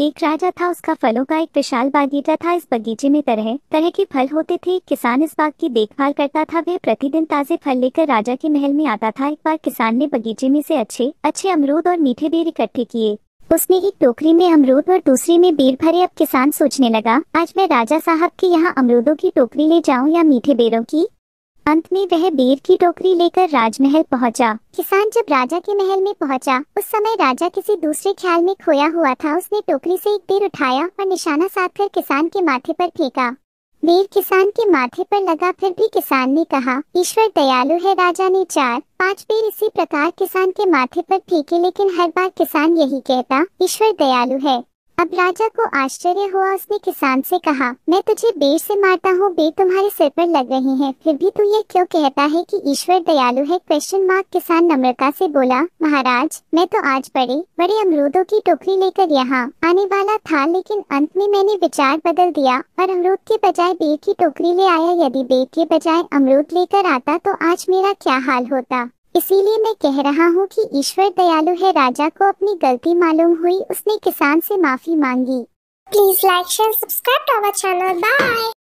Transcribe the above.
एक राजा था उसका फलों का एक विशाल बागीचा था इस बगीचे में तरह तरह के फल होते थे किसान इस बाग की देखभाल करता था वह प्रतिदिन ताजे फल लेकर राजा के महल में आता था एक बार किसान ने बगीचे में से अच्छे अच्छे अमरूद और मीठे बेर इकट्ठे किए उसने एक टोकरी में अमरूद और दूसरी में बेर भरे अब किसान सोचने लगा आज मैं राजा साहब के यहाँ अमरूदों की टोकरी ले जाऊँ या मीठे बेरों की अंत में वह बेर की टोकरी लेकर राजमहल पहुंचा। किसान जब राजा के महल में पहुंचा, उस समय राजा किसी दूसरे ख्याल में खोया हुआ था उसने टोकरी से एक बेर उठाया और निशाना साधकर किसान के माथे पर फेंका बेर किसान के माथे पर लगा फिर भी किसान ने कहा ईश्वर दयालु है राजा ने चार पांच बेर इसी प्रकार किसान के माथे पर फेंके लेकिन हर बार किसान यही कहता ईश्वर दयालु है अब राजा को आश्चर्य हुआ उसने किसान से कहा मैं तुझे बेर से मारता हूँ बेर तुम्हारे सिर पर लग रही है फिर भी तू ये क्यों कहता है कि ईश्वर दयालु है क्वेश्चन मार्क किसान नम्रता से बोला महाराज मैं तो आज बड़े बड़े अमरूदों की टोकरी लेकर यहाँ आने वाला था लेकिन अंत में मैंने विचार बदल दिया और अमरूद के बजाय बेर की टोकरी ले आया यदि बेर के बजाय अमरूद लेकर आता तो आज मेरा क्या हाल होता इसीलिए मैं कह रहा हूँ कि ईश्वर दयालु है राजा को अपनी गलती मालूम हुई उसने किसान से माफी मांगी please like share subscribe to our channel bye